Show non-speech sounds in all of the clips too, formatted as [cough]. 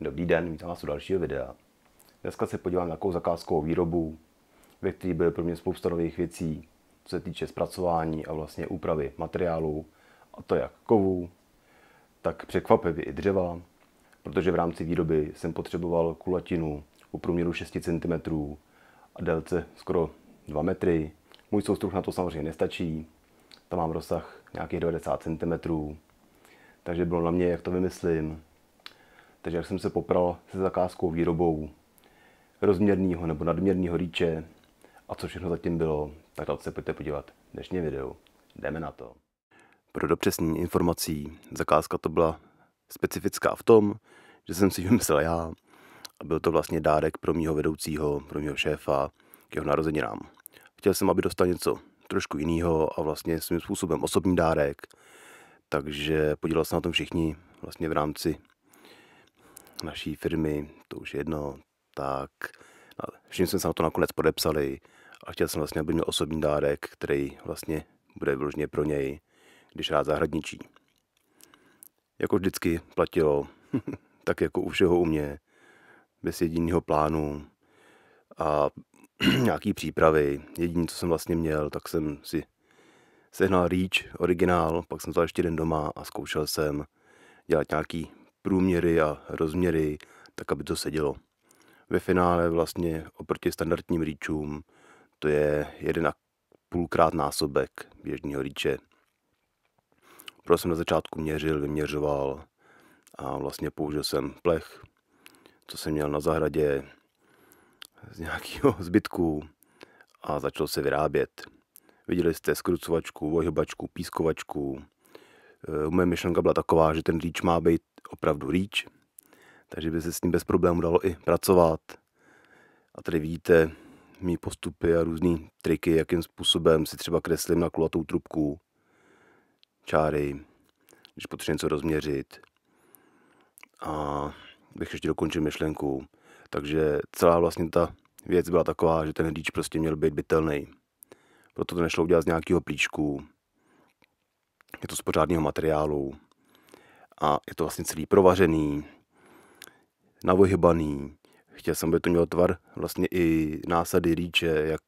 Dobrý den, vítám vás u dalšího videa. Dneska se podívám na takovou zakázkovou výrobu, ve které byly pro mě spousta nových věcí, co se týče zpracování a vlastně úpravy materiálu, a to jak kovů, tak překvapivě i dřeva, protože v rámci výroby jsem potřeboval kulatinu o průměru 6 cm a délce skoro 2 metry. Můj soustruh na to samozřejmě nestačí, tam mám rozsah nějakých 90 cm, takže bylo na mě, jak to vymyslím, takže jak jsem se popral se zakázkou výrobou rozměrného nebo nadměrného rýče a co všechno zatím bylo, tak se pojďte podívat v dnešním videu. Jdeme na to. Pro dopřesní informací, zakázka to byla specifická v tom, že jsem si ji vymyslel já a byl to vlastně dárek pro mýho vedoucího, pro mýho šéfa k jeho narozeninám. Chtěl jsem, aby dostal něco trošku jiného a vlastně svým způsobem osobní dárek, takže podílel se na tom všichni vlastně v rámci naší firmy, to už jedno, tak no, všichni jsme se na to nakonec podepsali a chtěl jsem vlastně, aby měl osobní dárek, který vlastně bude vložně pro něj, když rád zahradničí. Jako vždycky platilo, [laughs] tak jako u všeho u mě, bez jediného plánu a [clears throat] nějaký přípravy. Jediné, co jsem vlastně měl, tak jsem si sehnal Reach originál, pak jsem to ještě den doma a zkoušel jsem dělat nějaký průměry a rozměry, tak aby to sedělo. Ve finále vlastně oproti standardním rýčům to je jeden a půlkrát násobek běžného rýče. Proto jsem na začátku měřil, vyměřoval a vlastně použil jsem plech, co jsem měl na zahradě z nějakého [laughs] zbytku a začal se vyrábět. Viděli jste skrucovačku, vojhobačku, pískovačku, Eh, moje myšlenka byla taková, že ten rýč má být opravdu rýč, takže by se s ním bez problémů dalo i pracovat. A tady vidíte mý postupy a různé triky, jakým způsobem si třeba kreslím na kulatou trubku, čáry, když potřebuji něco rozměřit. A bych ještě dokončil myšlenku. Takže celá vlastně ta věc byla taková, že ten rýč prostě měl být bytelný. Proto to nešlo udělat z nějakého plíčku, je to z pořádného materiálu a je to vlastně celý provařený, navohybaný. Chtěl jsem, aby to mělo tvar vlastně i násady rýče, jak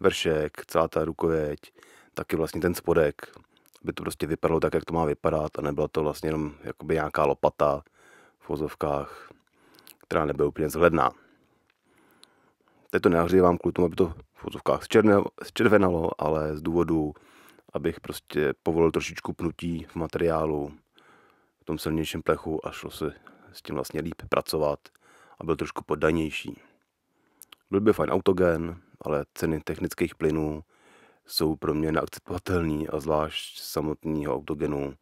vršek, celá ta rukojeť, taky vlastně ten spodek, aby to prostě vypadalo tak, jak to má vypadat a nebyla to vlastně jenom jakoby nějaká lopata v vozovkách, která nebyla úplně zhledná. Teď to nehřívám kvůli tomu, aby to v vozovkách zčervenalo, ale z důvodu abych prostě povolil trošičku pnutí v materiálu, v tom silnějším plechu a šlo se s tím vlastně líp pracovat a byl trošku poddanější. Byl by fajn autogen, ale ceny technických plynů jsou pro mě neakceptovatelné a zvlášť samotného autogenu,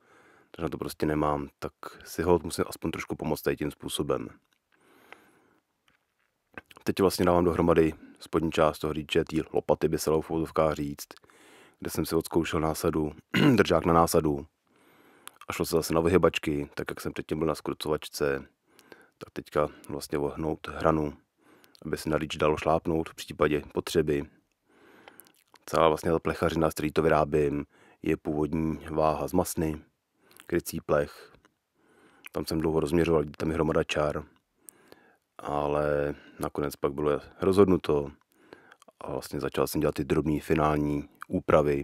takže na to prostě nemám, tak si ho musím aspoň trošku pomoct tady tím způsobem. Teď vlastně dávám dohromady spodní část toho rýče, té lopaty by se v říct, kde jsem si odzkoušel násadu, [clears throat] držák na násadu a šlo se zase na vyhybačky, tak jak jsem předtím byl na skrucovačce, tak teďka vlastně ohnout hranu, aby se na líč dalo šlápnout v případě potřeby. Celá vlastně ta plechařina, z který to vyrábím, je původní váha z masny, krycí plech. Tam jsem dlouho rozměřoval, tam je hromada čar, ale nakonec pak bylo rozhodnuto, a vlastně začal jsem dělat ty drobné finální úpravy,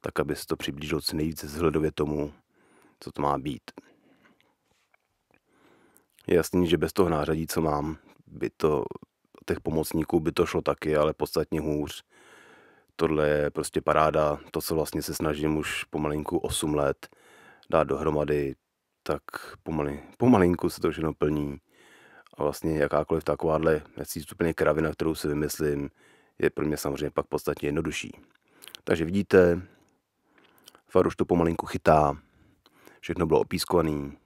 tak aby se to přiblížilo co nejvíce vzhledově tomu, co to má být. Je jasný, že bez toho nářadí, co mám, by to těch pomocníků by to šlo taky, ale podstatně hůř. Tohle je prostě paráda, to, co vlastně se snažím už pomalinku 8 let dát dohromady, tak pomali, pomalinku se to všechno plní. A vlastně jakákoliv takováhle, nechci úplně kravina, kterou si vymyslím, je pro mě samozřejmě pak podstatně jednodušší. Takže vidíte, Faruš to pomalinku chytá, všechno bylo opískovaný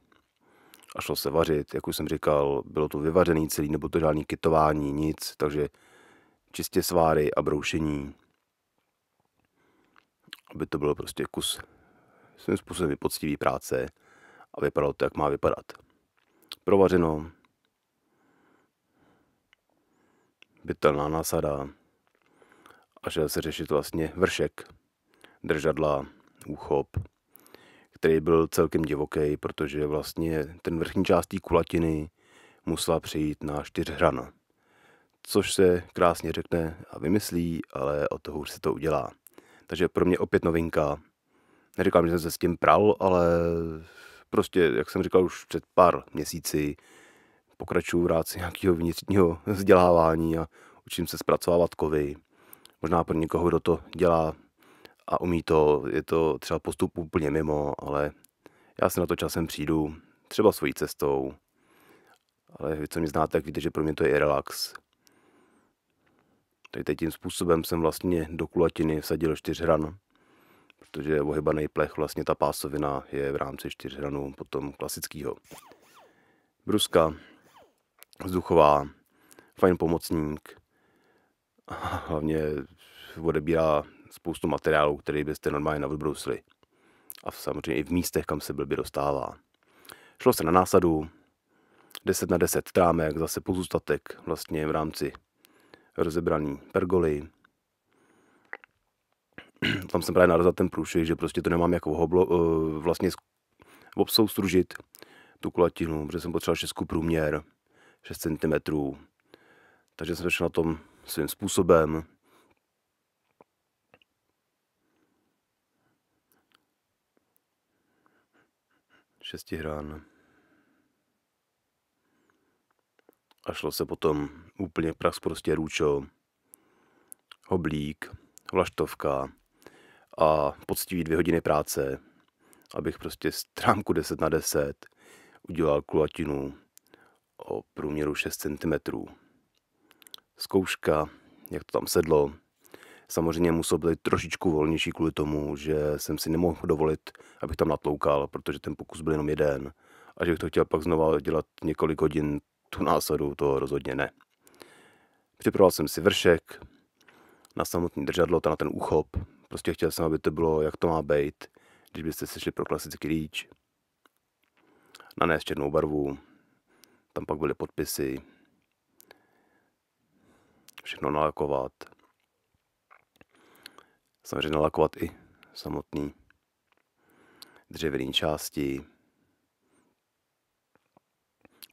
a šlo se vařit. Jak už jsem říkal, bylo to vyvařený celý, nebo to žádný kytování, nic, takže čistě sváry a broušení, aby to bylo prostě kus svým způsobem poctivý práce a vypadalo to, jak má vypadat. Provařeno, bytelná násada, a šel se řešit vlastně vršek, držadla, úchop, který byl celkem divoký, protože vlastně ten vrchní část té kulatiny musela přejít na čtyřhran, což se krásně řekne a vymyslí, ale o toho už se to udělá. Takže pro mě opět novinka. Neříkám, že jsem se s tím pral, ale prostě, jak jsem říkal už před pár měsíci, pokračuju v rámci nějakého vnitřního vzdělávání a učím se zpracovávat kovy možná pro někoho, kdo to dělá a umí to, je to třeba postup úplně mimo, ale já se na to časem přijdu, třeba svojí cestou, ale vy, co mě znáte, tak víte, že pro mě to je i relax. Tady tím způsobem jsem vlastně do kulatiny vsadil hran, protože ohybaný plech, vlastně ta pásovina je v rámci hranů potom klasického. Bruska, vzduchová, fajn pomocník, hlavně odebírá spoustu materiálů, který byste normálně neodbrousili. A samozřejmě i v místech, kam se blbě dostává. Šlo se na násadu, 10 na 10 trámek, zase pozůstatek vlastně v rámci rozebraný pergoly. [clears throat] Tam jsem právě narazil ten průšvih, že prostě to nemám jako hoblo, eh, vlastně obsoustružit tu kulatinu, protože jsem potřeboval šestku průměr, 6 cm. Takže jsem začal na tom svým způsobem. Šestihrán. A šlo se potom úplně prach prostě růčo, hoblík, vlaštovka a poctivý dvě hodiny práce, abych prostě strámku 10 na 10 udělal kulatinu o průměru 6 cm zkouška, jak to tam sedlo. Samozřejmě musel být trošičku volnější kvůli tomu, že jsem si nemohl dovolit, abych tam natloukal, protože ten pokus byl jenom jeden a že bych to chtěl pak znova dělat několik hodin tu násadu, to rozhodně ne. Připravoval jsem si vršek na samotný držadlo, na ten uchop. Prostě chtěl jsem, aby to bylo, jak to má být, když byste se šli pro klasický líč. Nanést černou barvu, tam pak byly podpisy, všechno nalakovat. Samozřejmě nalakovat i samotný dřevěný části.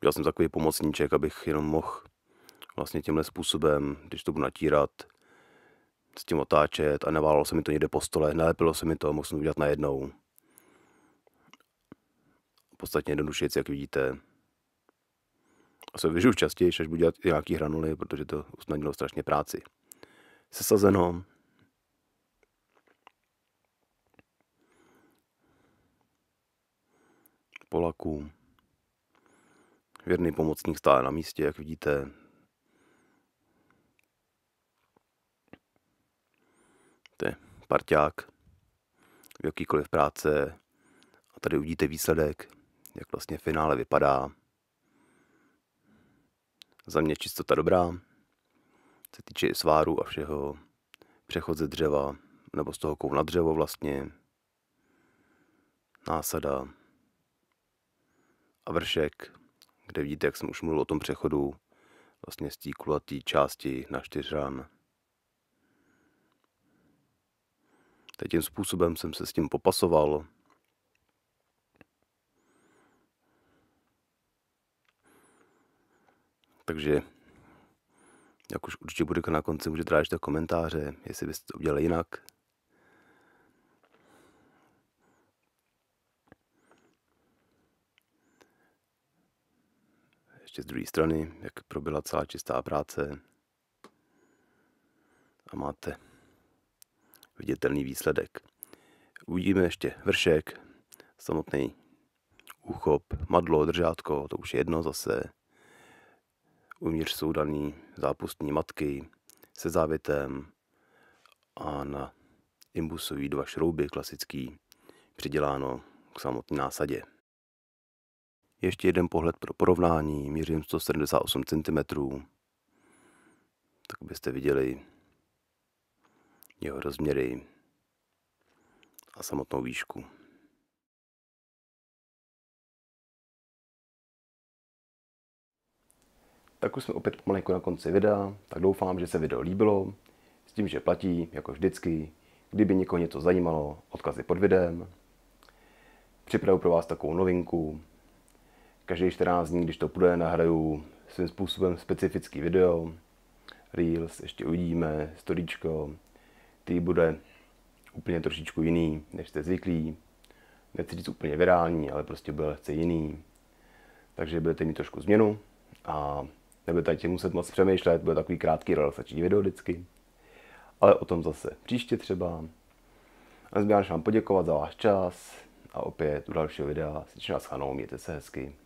Já jsem takový pomocníček, abych jenom mohl vlastně tímhle způsobem, když to budu natírat, s tím otáčet a neválalo se mi to někde po stole, nelepilo se mi to, mohl jsem to udělat najednou. Podstatně jednodušeji, jak vidíte, se vyžiju častěji, až budu dělat nějaký hranuly, protože to usnadnilo strašně práci. Sesazeno. Polaků. Věrný pomocník stále na místě, jak vidíte. To je parťák v jakýkoliv práce. A tady uvidíte výsledek, jak vlastně finále vypadá. Za mě čistota dobrá, se týče sváru a všeho, přechod ze dřeva, nebo z toho kou na dřevo vlastně, násada a vršek, kde vidíte, jak jsem už mluvil o tom přechodu, vlastně z té kulatý části na čtyřan. Teď tím způsobem jsem se s tím popasoval, Takže jak už určitě bude na konci, můžete dát ještě komentáře, jestli byste to udělali jinak. Ještě z druhé strany, jak proběhla celá čistá práce. A máte vidětelný výsledek. Uvidíme ještě vršek, samotný úchop, madlo, držátko, to už je jedno zase. Uvnitř jsou daný zápustní matky se závitem a na imbusu dva šrouby klasický, přiděláno k samotné násadě. Ještě jeden pohled pro porovnání, mířím 178 cm, tak byste viděli jeho rozměry a samotnou výšku. Tak už jsme opět pomalinku na konci videa, tak doufám, že se video líbilo, s tím, že platí, jako vždycky, kdyby někoho něco zajímalo, odkazy pod videem. Připravu pro vás takovou novinku. Každý 14 dní, když to půjde, nahraju svým způsobem specifický video. Reels, ještě uvidíme, storíčko. který bude úplně trošičku jiný, než jste zvyklí. Nechci říct úplně virální, ale prostě bude lehce jiný. Takže budete mít trošku změnu a Nebudete tím muset moc přemýšlet, bude takový krátký relaxační video vždycky. Ale o tom zase příště třeba. A zbývám, vám poděkovat za váš čas a opět u dalšího videa. Sličně vás chanou, mějte se hezky.